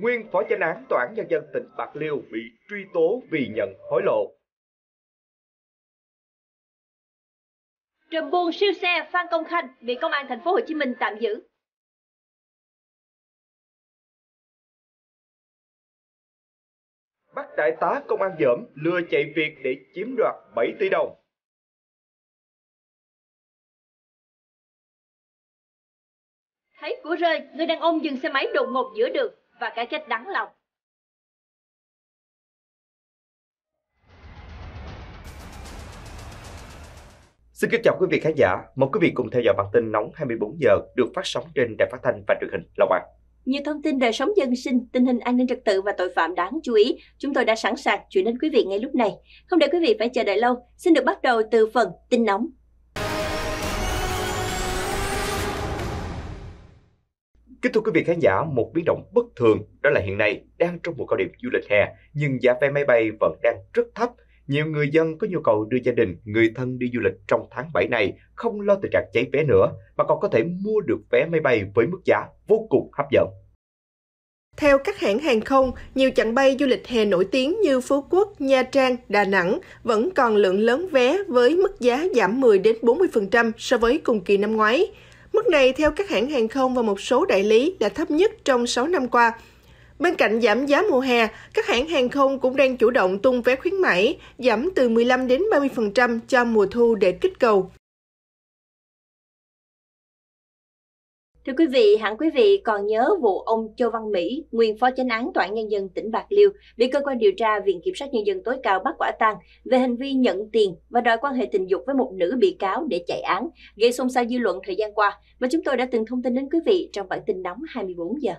nguyên phó chánh án tòa án nhân dân tỉnh Bạc Liêu bị truy tố vì nhận hối lộ. Trùm buôn siêu xe Phan Công Khanh bị công an thành phố Hồ Chí Minh tạm giữ. Bắt đại tá công an dởm lừa chạy việc để chiếm đoạt 7 tỷ đồng. Thấy của rơi, người đàn ông dừng xe máy đột ngột giữa đường và cái chết đắng lòng. Xin kính chào quý vị khán giả, mời quý vị cùng theo dõi bản tin nóng 24 giờ được phát sóng trên đài phát thanh và truyền hình Long An. Nhiều thông tin đời sống dân sinh, tình hình an ninh trật tự và tội phạm đáng chú ý, chúng tôi đã sẵn sàng chuyển đến quý vị ngay lúc này. Không để quý vị phải chờ đợi lâu, xin được bắt đầu từ phần tin nóng Kính thưa quý vị khán giả, một biến động bất thường đó là hiện nay đang trong mùa cao điểm du lịch hè, nhưng giá vé máy bay vẫn đang rất thấp. Nhiều người dân có nhu cầu đưa gia đình, người thân đi du lịch trong tháng 7 này không lo tình trạng cháy vé nữa, mà còn có thể mua được vé máy bay với mức giá vô cùng hấp dẫn. Theo các hãng hàng không, nhiều chặng bay du lịch hè nổi tiếng như Phú Quốc, Nha Trang, Đà Nẵng vẫn còn lượng lớn vé với mức giá giảm 10 đến 40% so với cùng kỳ năm ngoái. Mức này theo các hãng hàng không và một số đại lý là thấp nhất trong 6 năm qua. Bên cạnh giảm giá mùa hè, các hãng hàng không cũng đang chủ động tung vé khuyến mãi, giảm từ 15 đến 30% cho mùa thu để kích cầu. Thưa quý vị, hẳn quý vị còn nhớ vụ ông Châu Văn Mỹ, nguyên phó chánh án Tòa án Nhân dân tỉnh Bạc Liêu, bị cơ quan điều tra Viện Kiểm sát Nhân dân tối cao bắt quả tang về hành vi nhận tiền và đòi quan hệ tình dục với một nữ bị cáo để chạy án, gây xôn xao dư luận thời gian qua mà chúng tôi đã từng thông tin đến quý vị trong bản tin nóng 24 giờ.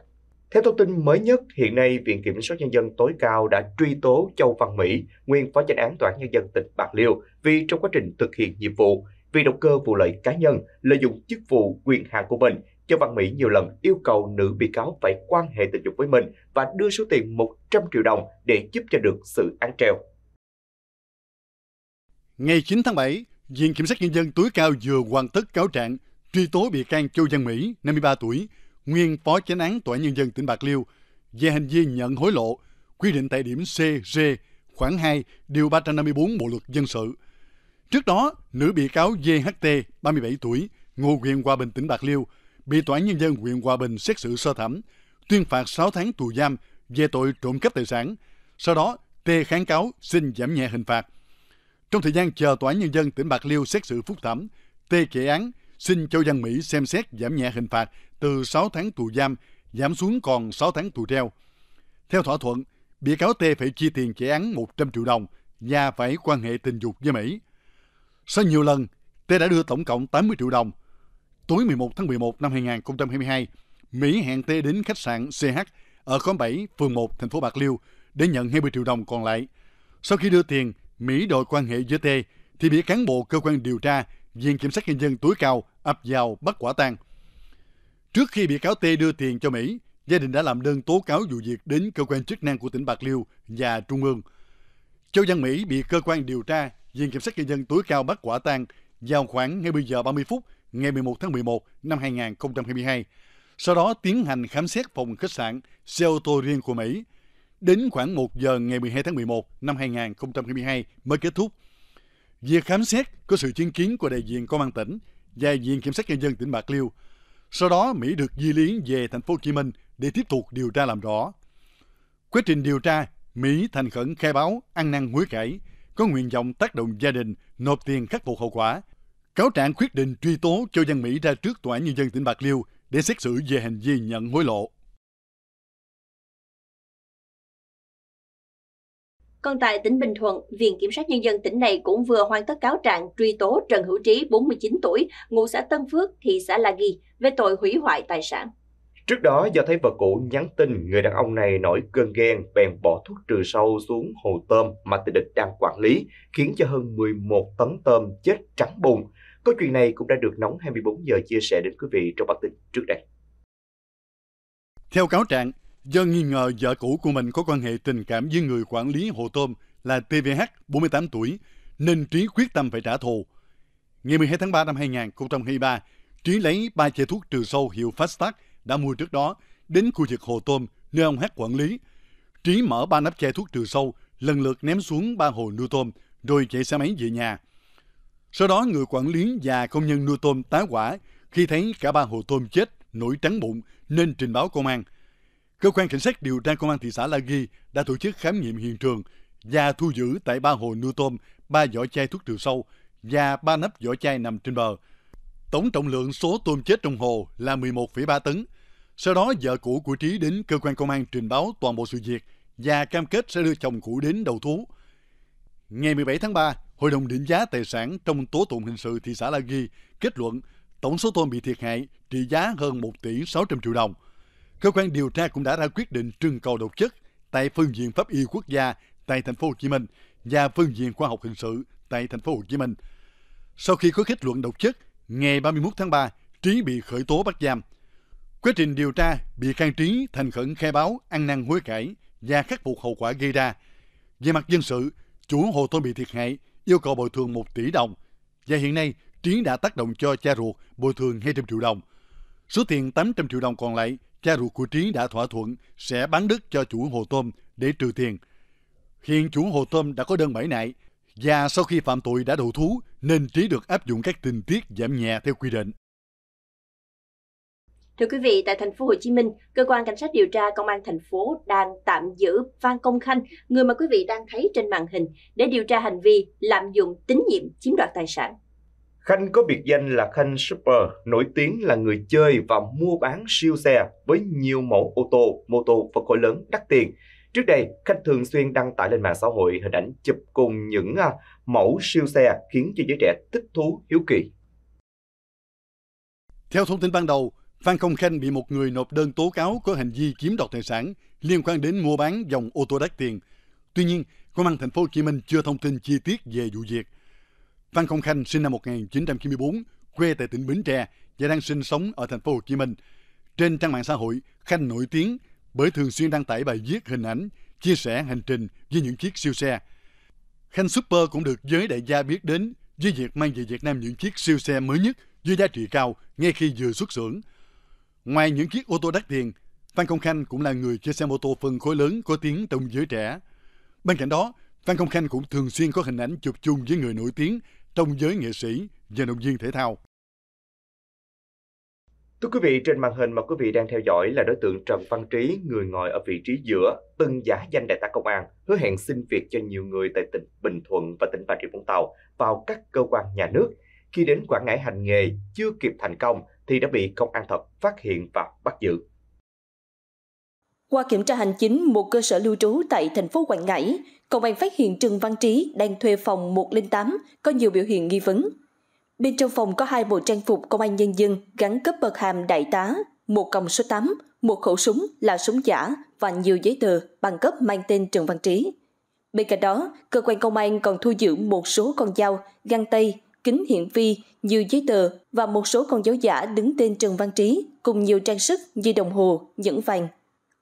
Theo thông tin mới nhất, hiện nay Viện Kiểm sát Nhân dân tối cao đã truy tố Châu Văn Mỹ, nguyên phó chánh án Tòa án Nhân dân tỉnh Bạc Liêu vì trong quá trình thực hiện nhiệm vụ, vì động cơ vụ lợi cá nhân, lợi dụng chức vụ quyền hạn của mình Châu Văn Mỹ nhiều lần yêu cầu nữ bị cáo phải quan hệ tình dục với mình và đưa số tiền 100 triệu đồng để giúp cho được sự án treo. Ngày 9 tháng 7, Viện Kiểm sát Nhân dân tối cao vừa hoàn tất cáo trạng truy tố bị can Châu Văn Mỹ, 53 tuổi, nguyên phó chánh án Tòa Nhân dân tỉnh Bạc Liêu về hành vi nhận hối lộ, quy định tại điểm C, G, khoảng 2, điều 354 Bộ Luật Dân sự. Trước đó, nữ bị cáo VHT, 37 tuổi, ngụ huyện Hòa Bình, tỉnh Bạc Liêu, bị Tòa án Nhân dân huyện Hòa Bình xét xử sơ thẩm, tuyên phạt 6 tháng tù giam về tội trộm cắp tài sản. Sau đó, T kháng cáo xin giảm nhẹ hình phạt. Trong thời gian chờ Tòa án Nhân dân tỉnh Bạc Liêu xét xử phúc thẩm, T kể án xin Châu Văn Mỹ xem xét giảm nhẹ hình phạt từ 6 tháng tù giam giảm xuống còn 6 tháng tù treo. Theo thỏa thuận, bị cáo T phải chi tiền kể án 100 triệu đồng và phải quan hệ tình dục với Mỹ. Sau nhiều lần, T đã đưa tổng cộng 80 triệu đồng tối 11 tháng 11 năm 2022, Mỹ hẹn T đến khách sạn CH ở khóm 7, phường 1, thành phố Bạc Liêu để nhận 20 triệu đồng còn lại. Sau khi đưa tiền, Mỹ đòi quan hệ với T thì bị cán bộ cơ quan điều tra Viện Kiểm sát Nhân dân tối cao ập vào bắt quả tang. Trước khi bị cáo T đưa tiền cho Mỹ, gia đình đã làm đơn tố cáo vụ việc đến cơ quan chức năng của tỉnh Bạc Liêu và Trung ương. Châu Văn Mỹ bị cơ quan điều tra Viện Kiểm sát Nhân dân tối cao bắt quả tang vào khoảng 20 giờ 30 phút ngày 11 tháng 11 năm 2022, sau đó tiến hành khám xét phòng khách sạn, xe ô tô riêng của Mỹ. Đến khoảng 1 giờ ngày 12 tháng 11 năm 2022 mới kết thúc. Việc khám xét có sự chứng kiến của đại diện công an tỉnh và diện Kiểm sát Nhân dân tỉnh Bạc Liêu. Sau đó, Mỹ được di lý về thành phố Hồ Chí Minh để tiếp tục điều tra làm rõ. Quá trình điều tra, Mỹ thành khẩn khai báo ăn năn hối cải, có nguyện vọng tác động gia đình, nộp tiền khắc phục hậu quả Cáo trạng quyết định truy tố Châu Văn Mỹ ra trước Tòa án Nhân dân tỉnh Bạc Liêu để xét xử về hành vi nhận hối lộ. Còn tại tỉnh Bình Thuận, Viện Kiểm sát Nhân dân tỉnh này cũng vừa hoàn tất cáo trạng truy tố Trần Hữu Trí, 49 tuổi, ngụ xã Tân Phước, thị xã La Ghi, về tội hủy hoại tài sản. Trước đó, do thấy vợ cũ nhắn tin, người đàn ông này nổi cơn ghen, bèn bỏ thuốc trừ sâu xuống hồ tôm mà tình địch đang quản lý, khiến cho hơn 11 tấn tôm chết trắng bùng. Câu chuyện này cũng đã được Nóng 24 giờ chia sẻ đến quý vị trong bản tin trước đây. Theo cáo trạng, do nghi ngờ vợ cũ của mình có quan hệ tình cảm với người quản lý hồ tôm là TVH, 48 tuổi, nên Trí quyết tâm phải trả thù. Ngày 12 tháng 3 năm 2023, Trí lấy ba chai thuốc trừ sâu hiệu Fastac đã mua trước đó đến khu vực hồ tôm nơi ông Hát quản lý. Trí mở ba nắp chai thuốc trừ sâu, lần lượt ném xuống ba hồ nuôi tôm, rồi chạy xe máy về nhà. Sau đó người quản lý và công nhân nuôi tôm tá quả khi thấy cả ba hồ tôm chết, nổi trắng bụng nên trình báo công an. Cơ quan cảnh sát điều tra công an thị xã La Ghi đã tổ chức khám nghiệm hiện trường và thu giữ tại ba hồ nuôi tôm ba vỏ chai thuốc trừ sâu và ba nắp vỏ chai nằm trên bờ. Tổng trọng lượng số tôm chết trong hồ là 11,3 tấn. Sau đó vợ cũ của Trí đến cơ quan công an trình báo toàn bộ sự việc và cam kết sẽ đưa chồng cũ đến đầu thú. Ngày 17 tháng 3, Hội đồng định giá tài sản trong tố tụng hình sự thị xã La Ghi kết luận tổng số tôm bị thiệt hại trị giá hơn 1 tỷ 600 triệu đồng. Cơ quan điều tra cũng đã ra quyết định trưng cầu độc chất tại phương diện pháp y quốc gia tại thành phố Hồ Chí Minh và phương diện khoa học hình sự tại thành phố Hồ Chí Minh. Sau khi có kết luận độc chất, ngày 31 tháng 3, Trí bị khởi tố bắt giam. Quá trình điều tra, bị can Trí thành khẩn khai báo ăn năn hối cải và khắc phục hậu quả gây ra. Về mặt dân sự, chủ hồ tôm bị thiệt hại yêu cầu bồi thường 1 tỷ đồng. Và hiện nay, Tiến đã tác động cho cha ruột bồi thường 200 triệu đồng. Số tiền 800 triệu đồng còn lại, cha ruột của Tiến đã thỏa thuận sẽ bán đất cho chủ hồ tôm để trừ tiền. Hiện chủ hồ tôm đã có đơn bãi nại và sau khi phạm tội đã đầu thú nên Trí được áp dụng các tình tiết giảm nhẹ theo quy định. Thưa quý vị, tại thành phố Hồ Chí Minh, cơ quan cảnh sát điều tra công an thành phố đang tạm giữ Phan Công Khanh, người mà quý vị đang thấy trên màn hình, để điều tra hành vi lạm dụng tín nhiệm chiếm đoạt tài sản. Khanh có biệt danh là Khanh Super, nổi tiếng là người chơi và mua bán siêu xe với nhiều mẫu ô tô, mô tô và khối lớn đắt tiền. Trước đây, Khanh thường xuyên đăng tải lên mạng xã hội hình ảnh chụp cùng những à, mẫu siêu xe khiến cho giới trẻ thích thú hiếu kỳ. Theo thông tin ban đầu, Phan Công Khanh bị một người nộp đơn tố cáo có hành vi chiếm đoạt tài sản liên quan đến mua bán dòng ô tô đắt tiền. Tuy nhiên, Công an thành phố Hồ Chí Minh chưa thông tin chi tiết về vụ việc. Phan Công Khanh sinh năm 1994, quê tại tỉnh Bến Tre và đang sinh sống ở thành phố Hồ Chí Minh. Trên trang mạng xã hội, Khanh nổi tiếng bởi thường xuyên đăng tải bài viết hình ảnh, chia sẻ hành trình với những chiếc siêu xe. Khanh Super cũng được giới đại gia biết đến với việc mang về Việt Nam những chiếc siêu xe mới nhất với giá trị cao ngay khi vừa xuất xưởng – Ngoài những chiếc ô tô đắt tiền, Phan Công Khanh cũng là người chơi xe mô tô phân khối lớn có tiếng trong giới trẻ. Bên cạnh đó, Phan Công Khanh cũng thường xuyên có hình ảnh chụp chung với người nổi tiếng trong giới nghệ sĩ và động viên thể thao. Thưa quý vị, trên màn hình mà quý vị đang theo dõi là đối tượng Trần Văn Trí, người ngồi ở vị trí giữa, từng giả danh đại tá công an, hứa hẹn xin việc cho nhiều người tại tỉnh Bình Thuận và tỉnh Bà Rịa Vũng Tàu vào các cơ quan nhà nước. Khi đến Quảng Ngãi hành nghề, chưa kịp thành công thì đã bị công an thật phát hiện và bắt giữ. Qua kiểm tra hành chính một cơ sở lưu trú tại thành phố Quảng Ngãi, công an phát hiện Trần Văn Trí đang thuê phòng 108 có nhiều biểu hiện nghi vấn. Bên trong phòng có hai bộ trang phục công an nhân dân gắn cấp bậc hàm đại tá, một còng số 8, một khẩu súng là súng giả và nhiều giấy tờ bằng cấp mang tên Trần Văn Trí. Bên cạnh đó, cơ quan công an còn thu giữ một số con dao, găng tay, kính hiển vi, nhiều giấy tờ và một số con dấu giả đứng tên Trần Văn Trí cùng nhiều trang sức như đồng hồ, nhẫn vàng.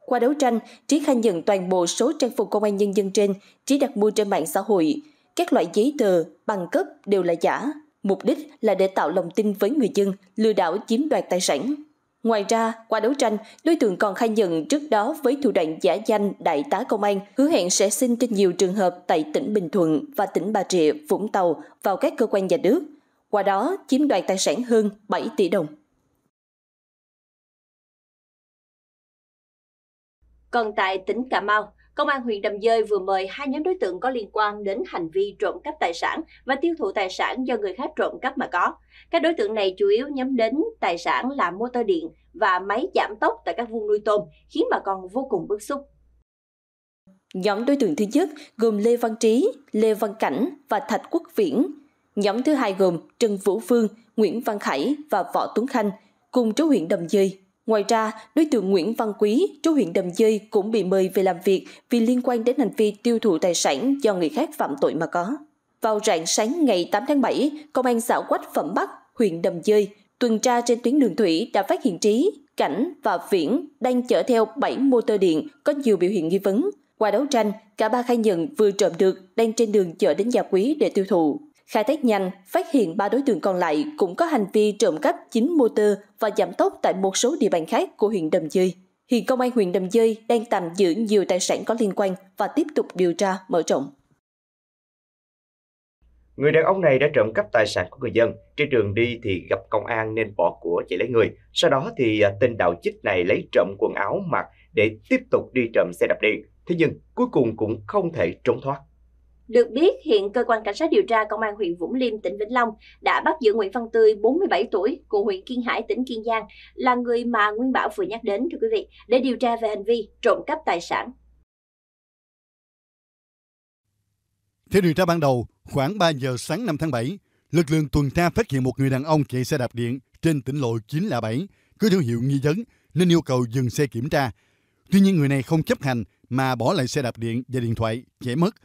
Qua đấu tranh, Trí khai nhận toàn bộ số trang phục công an nhân dân trên Trí đặt mua trên mạng xã hội. Các loại giấy tờ, bằng cấp đều là giả, mục đích là để tạo lòng tin với người dân, lừa đảo chiếm đoạt tài sản. Ngoài ra, qua đấu tranh, đối tượng còn khai nhận trước đó với thủ đoạn giả danh đại tá công an, hứa hẹn sẽ xin trên nhiều trường hợp tại tỉnh Bình Thuận và tỉnh Bà Rịa, Vũng Tàu vào các cơ quan nhà nước. Qua đó, chiếm đoạt tài sản hơn 7 tỷ đồng. Còn tại tỉnh Cà Mau, Công an huyện Đầm Dơi vừa mời hai nhóm đối tượng có liên quan đến hành vi trộm cắp tài sản và tiêu thụ tài sản do người khác trộm cắp mà có. Các đối tượng này chủ yếu nhắm đến tài sản là motor điện và máy giảm tốc tại các vùng nuôi tôm, khiến bà con vô cùng bức xúc. Nhóm đối tượng thứ nhất gồm Lê Văn Trí, Lê Văn Cảnh và Thạch Quốc Viễn. Nhóm thứ hai gồm Trần Vũ Phương, Nguyễn Văn Khải và Võ Tuấn Khanh, cùng chú huyện Đầm Dơi. Ngoài ra, đối tượng Nguyễn Văn Quý, chú huyện Đầm Dơi cũng bị mời về làm việc vì liên quan đến hành vi tiêu thụ tài sản do người khác phạm tội mà có. Vào rạng sáng ngày 8 tháng 7, Công an xã Quách Phẩm Bắc, huyện Đầm Dơi, tuần tra trên tuyến đường thủy đã phát hiện Trí, Cảnh và Viễn đang chở theo 7 motor điện có nhiều biểu hiện nghi vấn. Qua đấu tranh, cả ba khai nhận vừa trộm được đang trên đường chở đến nhà quý để tiêu thụ khai thác nhanh phát hiện ba đối tượng còn lại cũng có hành vi trộm cắp chính motor và giảm tốc tại một số địa bàn khác của huyện Đầm Dơi. Hiện công an huyện Đầm Dơi đang tạm giữ nhiều tài sản có liên quan và tiếp tục điều tra mở rộng. Người đàn ông này đã trộm cắp tài sản của người dân, trên đường đi thì gặp công an nên bỏ của chạy lấy người. Sau đó thì à, tên đạo chích này lấy trộm quần áo mặc để tiếp tục đi trộm xe đạp điện. Thế nhưng cuối cùng cũng không thể trốn thoát. Được biết, hiện cơ quan cảnh sát điều tra công an huyện Vũng Liêm, tỉnh Vĩnh Long đã bắt giữ Nguyễn Văn Tươi, 47 tuổi, của huyện Kiên Hải, tỉnh Kiên Giang, là người mà Nguyên Bảo vừa nhắc đến, thưa quý vị, để điều tra về hành vi trộm cắp tài sản. Theo điều tra ban đầu, khoảng 3 giờ sáng 5 tháng 7, lực lượng tuần tra phát hiện một người đàn ông chạy xe đạp điện trên tỉnh lộ 907 có dấu hiệu nghi vấn nên yêu cầu dừng xe kiểm tra. Tuy nhiên người này không chấp hành mà bỏ lại xe đạp điện và điện thoại chạy mất –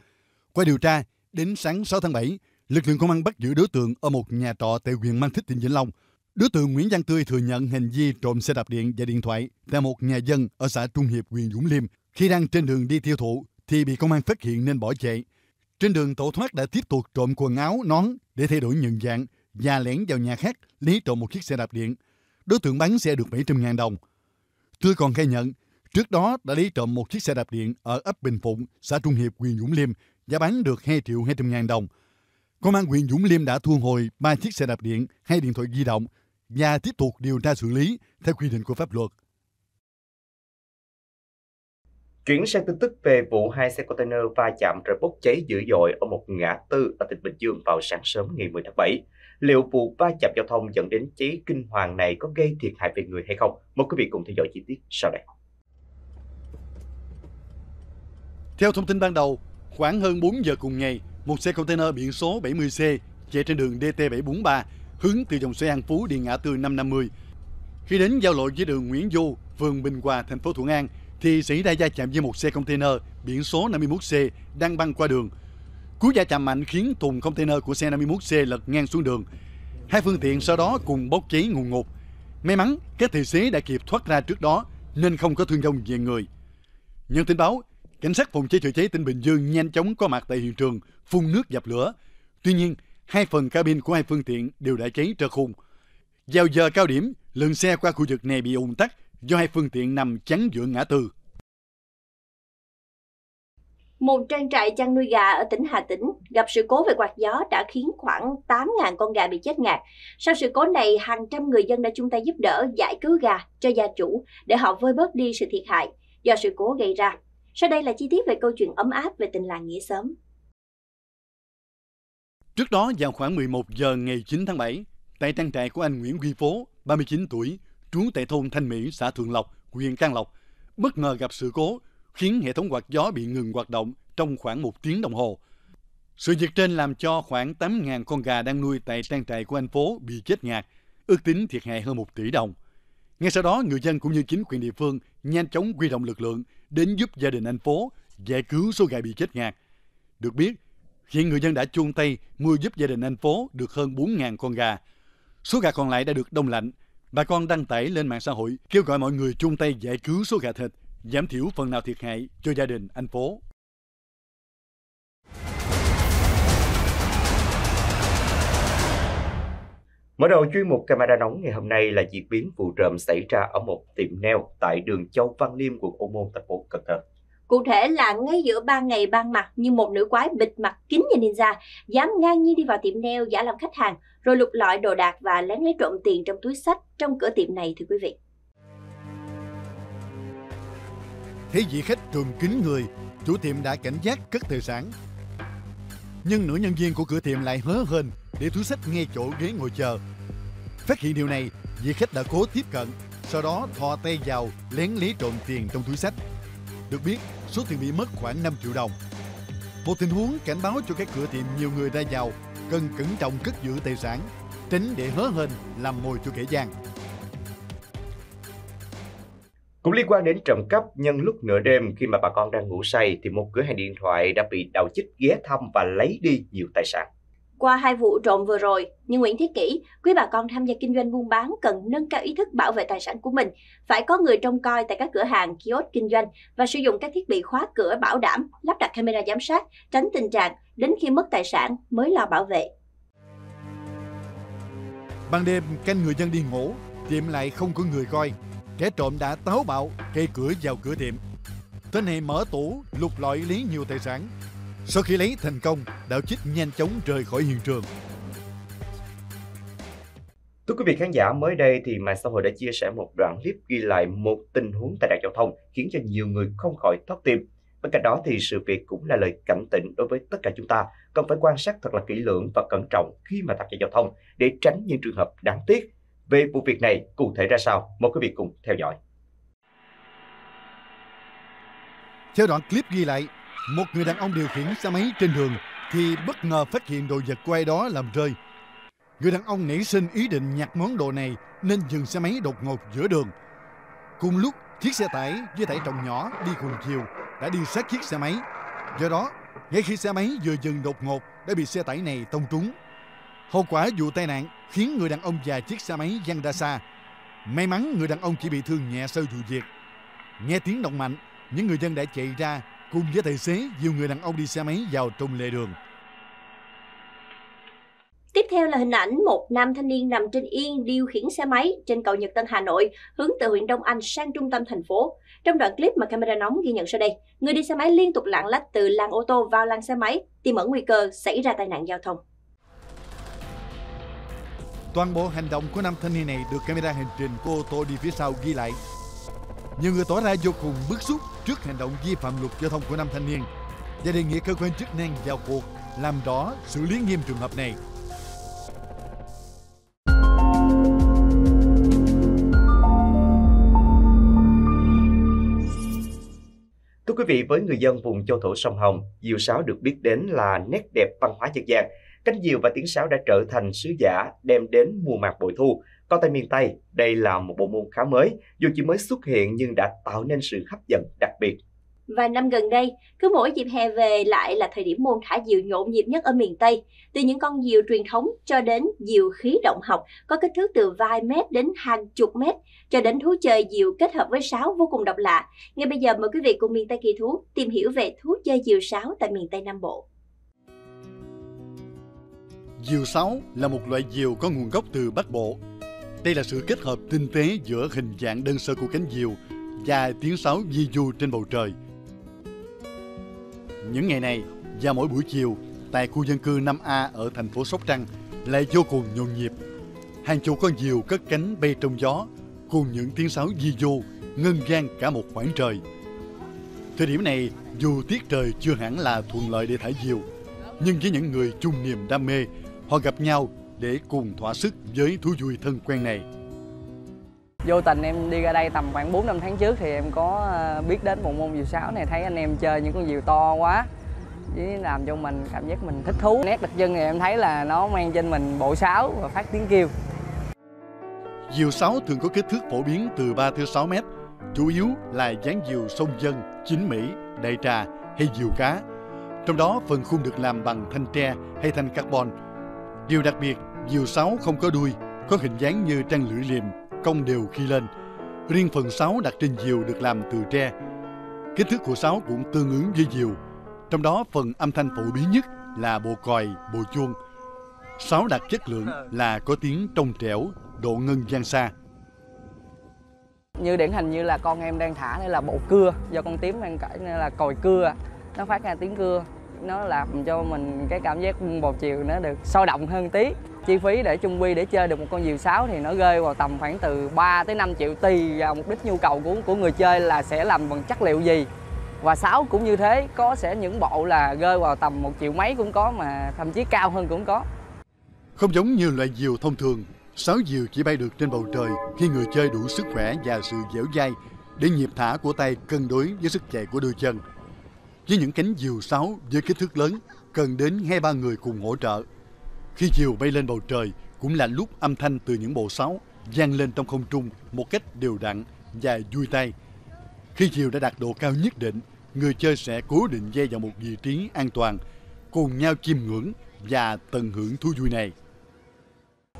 qua điều tra, đến sáng 6 tháng 7, lực lượng công an bắt giữ đối tượng ở một nhà trọ tại huyện Mang Thích, tỉnh Vĩnh Long. Đối tượng Nguyễn Văn Tươi thừa nhận hành vi trộm xe đạp điện và điện thoại tại một nhà dân ở xã Trung Hiệp, huyện Dũng Liêm. Khi đang trên đường đi tiêu thụ thì bị công an phát hiện nên bỏ chạy. Trên đường tẩu thoát đã tiếp tục trộm quần áo, nón để thay đổi nhận dạng và lẻn vào nhà khác lấy trộm một chiếc xe đạp điện. Đối tượng bán xe được 700.000 đồng. Tươi còn khai nhận Trước đó đã lấy trộm một chiếc xe đạp điện ở ấp Bình Phụng, xã Trung Hiệp, huyện Dũng Liêm giá bán được 2 triệu 200 ngàn đồng. Công an huyện Dũng Liêm đã thu hồi 3 chiếc xe đạp điện, hai điện thoại di động và tiếp tục điều tra xử lý theo quy định của pháp luật. Chuyển sang tin tức về vụ hai xe container va chạm rồi bốc cháy dữ dội ở một ngã tư ở tỉnh Bình Dương vào sáng sớm ngày 10 tháng 7. Liệu vụ va chạm giao thông dẫn đến cháy kinh hoàng này có gây thiệt hại về người hay không? Mời quý vị cùng theo dõi chi tiết sau đây. Theo thông tin ban đầu, Khoảng hơn 4 giờ cùng ngày, một xe container biển số 70C chạy trên đường DT743 hướng từ dòng xe An Phú đi ngã tư 550. Khi đến giao lộ với đường Nguyễn Du, phường Bình Hòa, thành phố Thuận An thì xảy ra va chạm với một xe container biển số 51C đang băng qua đường. Cú va chạm mạnh khiến thùng container của xe 51C lật ngang xuống đường. Hai phương tiện sau đó cùng bốc cháy ngùn ngụt. May mắn, các tài xế đã kịp thoát ra trước đó nên không có thương vong về người. Nhận tin báo, Cảnh sát phòng cháy chữa cháy tỉnh Bình Dương nhanh chóng có mặt tại hiện trường, phun nước dập lửa. Tuy nhiên, hai phần cabin của hai phương tiện đều đã cháy trơ khung. Vào giờ cao điểm, lượng xe qua khu vực này bị ùn tắc do hai phương tiện nằm chắn giữa ngã tư. Một trang trại chăn nuôi gà ở tỉnh Hà Tĩnh gặp sự cố về quạt gió đã khiến khoảng 8.000 con gà bị chết ngạt. Sau sự cố này, hàng trăm người dân đã chung tay giúp đỡ giải cứu gà cho gia chủ để họ vơi bớt đi sự thiệt hại do sự cố gây ra. Sau đây là chi tiết về câu chuyện ấm áp về tình làng nghĩa xóm. Trước đó vào khoảng 11 giờ ngày 9 tháng 7, tại trang trại của anh Nguyễn Huy Phố, 39 tuổi, trú tại thôn Thanh Mỹ, xã Thượng Lộc, huyện Can Lộc, bất ngờ gặp sự cố khiến hệ thống quạt gió bị ngừng hoạt động trong khoảng một tiếng đồng hồ. Sự việc trên làm cho khoảng 8.000 con gà đang nuôi tại trang trại của anh Phố bị chết ngạt, ước tính thiệt hại hơn 1 tỷ đồng. Ngay sau đó, người dân cũng như chính quyền địa phương nhanh chóng huy động lực lượng đến giúp gia đình anh Phố giải cứu số gà bị chết ngạt. Được biết, hiện người dân đã chuông tay mua giúp gia đình anh Phố được hơn 4.000 con gà. Số gà còn lại đã được đông lạnh. Bà con đăng tải lên mạng xã hội kêu gọi mọi người chung tay giải cứu số gà thịt, giảm thiểu phần nào thiệt hại cho gia đình anh Phố. Mở đầu chuyên mục camera nóng ngày hôm nay là diễn biến vụ trộm xảy ra ở một tiệm nail tại đường Châu Văn Liêm, quận Ô Môn, thành phố Cần Thơ. Cụ thể là ngay giữa ba ngày ban mặt như một nữ quái bịt mặt kín như ninja, dám ngang nhiên đi vào tiệm nail giả làm khách hàng, rồi lục lọi đồ đạc và lén lấy trộm tiền trong túi sách trong cửa tiệm này thưa quý vị. Thế vị khách thường kín người, chủ tiệm đã cảnh giác cất tài sản. Nhưng nữ nhân viên của cửa tiệm lại hớ hên để túi sách ngay chỗ ghế ngồi chờ. Phát hiện điều này, vị khách đã cố tiếp cận, sau đó thò tay vào lén lấy trộm tiền trong túi sách. Được biết, số tiền bị mất khoảng 5 triệu đồng. Một tình huống cảnh báo cho các cửa tiệm nhiều người ra vào cần cẩn trọng cất giữ tài sản, tránh để hớ hên làm mồi cho kẻ gian. Cũng liên quan đến trộm cắp, nhân lúc nửa đêm khi mà bà con đang ngủ say thì một cửa hàng điện thoại đã bị đạo chích ghé thăm và lấy đi nhiều tài sản. Qua hai vụ trộm vừa rồi, như Nguyễn thế Kỷ, quý bà con tham gia kinh doanh buôn bán cần nâng cao ý thức bảo vệ tài sản của mình, phải có người trông coi tại các cửa hàng, kiosk kinh doanh và sử dụng các thiết bị khóa cửa bảo đảm, lắp đặt camera giám sát, tránh tình trạng đến khi mất tài sản mới lo bảo vệ. Ban đêm, canh người dân đi ngủ, tiệm lại không có người coi. Kẻ trộm đã táo bạo, cây cửa vào cửa tiệm. Tên này mở tủ, lục lọi lấy nhiều tài sản, sau khi lấy thành công, đạo chích nhanh chóng rời khỏi hiện trường. Thưa quý vị khán giả, mới đây thì mạng xã hội đã chia sẻ một đoạn clip ghi lại một tình huống tai nạn giao thông khiến cho nhiều người không khỏi thót tim. Bên cạnh đó thì sự việc cũng là lời cảnh tỉnh đối với tất cả chúng ta, cần phải quan sát thật là kỹ lưỡng và cẩn trọng khi mà tham gia giao thông để tránh những trường hợp đáng tiếc. Về vụ việc này cụ thể ra sao, mời quý vị cùng theo dõi. Theo đoạn clip ghi lại, một người đàn ông điều khiển xe máy trên đường thì bất ngờ phát hiện đồ vật quay đó làm rơi. Người đàn ông nảy sinh ý định nhặt món đồ này nên dừng xe máy đột ngột giữa đường. Cùng lúc, chiếc xe tải với tải trọng nhỏ đi cùng chiều đã đi sát chiếc xe máy. Do đó, ngay khi xe máy vừa dừng đột ngột đã bị xe tải này tông trúng. Hậu quả vụ tai nạn khiến người đàn ông và chiếc xe máy văng ra xa. May mắn người đàn ông chỉ bị thương nhẹ sau vụ việc. Nghe tiếng động mạnh, những người dân đã chạy ra Cùng với tài xế, nhiều người đàn ông đi xe máy vào trùng lề đường. Tiếp theo là hình ảnh một nam thanh niên nằm trên yên điều khiển xe máy trên cầu Nhật Tân Hà Nội hướng từ huyện Đông Anh sang trung tâm thành phố. Trong đoạn clip mà camera nóng ghi nhận sau đây, người đi xe máy liên tục lạng lách từ làng ô tô vào làng xe máy, tiềm ẩn nguy cơ xảy ra tai nạn giao thông. Toàn bộ hành động của nam thanh niên này được camera hành trình của ô tô đi phía sau ghi lại nhiều người tỏ ra vô cùng bức xúc trước hành động vi phạm luật giao thông của nam thanh niên và đề nghị cơ quan chức năng vào cuộc làm rõ xử lý nghiêm trường hợp này. Thưa quý vị, với người dân vùng châu thổ sông Hồng, diều sáo được biết đến là nét đẹp văn hóa dân gian. Cánh diều và tiếng sáo đã trở thành sứ giả đem đến mùa mạc bội thu, vào tay miền Tây, đây là một bộ môn khá mới, dù chỉ mới xuất hiện nhưng đã tạo nên sự hấp dẫn đặc biệt. Và năm gần đây, cứ mỗi dịp hè về lại là thời điểm môn thả diều nhộn nhịp nhất ở miền Tây. Từ những con diều truyền thống cho đến diều khí động học có kích thước từ vài mét đến hàng chục mét, cho đến thú chơi diều kết hợp với sáo vô cùng độc lạ. Ngay bây giờ mời quý vị cùng miền Tây kỳ thú tìm hiểu về thú chơi diều sáo tại miền Tây Nam Bộ. Diều sáo là một loại diều có nguồn gốc từ Bắc Bộ, đây là sự kết hợp tinh tế giữa hình dạng đơn sơ của cánh diều và tiếng sáo di du trên bầu trời. Những ngày này và mỗi buổi chiều tại khu dân cư 5A ở thành phố Sóc Trăng lại vô cùng nhộn nhịp. Hàng chục con diều cất cánh bay trong gió cùng những tiếng sáo di du ngân vang cả một khoảng trời. Thời điểm này, dù tiết trời chưa hẳn là thuận lợi để thả diều, nhưng với những người chung niềm đam mê, họ gặp nhau để cùng thỏa sức với thú vui thân quen này. Vô tình em đi ra đây tầm khoảng 4 năm tháng trước thì em có ờ, biết đến bộ môn diều sáo này thấy anh em chơi những con diều to quá với làm cho mình cảm giác mình thích thú. Nét đặc trưng thì em thấy là nó mang trên mình bộ sáo và phát tiếng kêu. Diều sáo thường có kích thước phổ biến từ 3 tới 6 mét, chủ yếu là dáng diều sông dân, chính mỹ, đại trà hay diều cá. Trong đó phần khung được làm bằng thanh tre hay thanh carbon Điều đặc biệt, diều sáu không có đuôi, có hình dáng như trang lưỡi liềm, cong đều khi lên. Riêng phần sáu đặt trên diều được làm từ tre. Kích thước của sáu cũng tương ứng với diều. Trong đó, phần âm thanh phổ biến nhất là bộ còi, bộ chuông. Sáu đặt chất lượng là có tiếng trong trẻo, độ ngân gian xa. Như điển hình như là con em đang thả đây là bộ cưa, do con tím đang cãi là còi cưa, nó phát ra tiếng cưa nó làm cho mình cái cảm giác bầu chiều nó được sôi động hơn tí chi phí để chung quy để chơi được một con diều sáo thì nó rơi vào tầm khoảng từ 3 tới 5 triệu tùy vào mục đích nhu cầu của của người chơi là sẽ làm bằng chất liệu gì và sáo cũng như thế có sẽ những bộ là rơi vào tầm một triệu mấy cũng có mà thậm chí cao hơn cũng có không giống như loại diều thông thường sáo diều chỉ bay được trên bầu trời khi người chơi đủ sức khỏe và sự dẻo dai để nhịp thả của tay cân đối với sức chạy của đôi chân với những cánh diều sáo với kích thước lớn cần đến hai ba người cùng hỗ trợ. Khi diều bay lên bầu trời cũng là lúc âm thanh từ những bộ sáo vang lên trong không trung một cách đều đặn và vui tai. Khi diều đã đạt độ cao nhất định, người chơi sẽ cố định dây vào một vị trí an toàn, cùng nhau chiêm ngưỡng và tận hưởng thú vui này.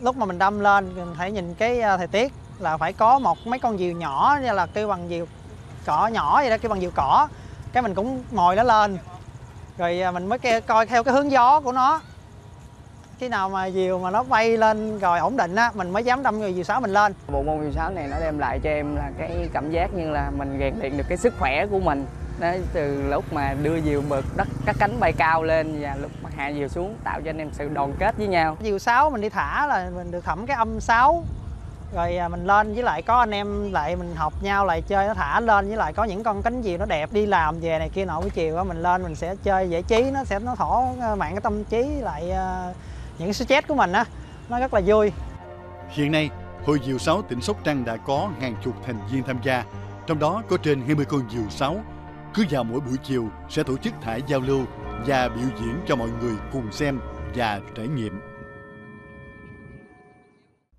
Lúc mà mình đâm lên, mình phải nhìn cái à, thời tiết là phải có một mấy con diều nhỏ như là kêu bằng diều cỏ nhỏ vậy đó, kêu bằng diều cỏ cái mình cũng mồi nó lên rồi à, mình mới coi theo cái hướng gió của nó khi nào mà diều mà nó bay lên rồi ổn định á mình mới dám đâm người diều sáu mình lên bộ môn diều sáu này nó đem lại cho em là cái cảm giác như là mình rèn luyện được cái sức khỏe của mình đó, từ lúc mà đưa diều bực đất các cánh bay cao lên và lúc hạ diều xuống tạo cho anh em sự đoàn kết với nhau diều sáu mình đi thả là mình được thẩm cái âm sáu rồi à, mình lên với lại có anh em lại mình học nhau lại chơi nó thả lên với lại có những con cánh diều nó đẹp đi làm về này kia nọ buổi chiều đó, mình lên mình sẽ chơi giải trí nó sẽ nó thỏa ờ, mạng cái tâm trí lại ờ, những cái stress của mình á nó rất là vui hiện nay hội diều sáu tỉnh sóc trăng đã có hàng chục thành viên tham gia trong đó có trên 20 con diều sáu cứ vào mỗi buổi chiều sẽ tổ chức thả giao lưu và biểu diễn cho mọi người cùng xem và trải nghiệm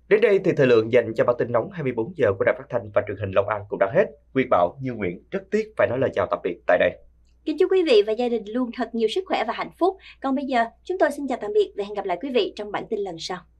Đến đây thì thời lượng dành cho bản tin nóng 24 giờ của Đài Phát thanh và Truyền hình Long An cũng đã hết. Quyên Bảo, Như Nguyễn rất tiếc phải nói lời chào tạm biệt tại đây. Kính chúc quý vị và gia đình luôn thật nhiều sức khỏe và hạnh phúc. Còn bây giờ, chúng tôi xin chào tạm biệt và hẹn gặp lại quý vị trong bản tin lần sau.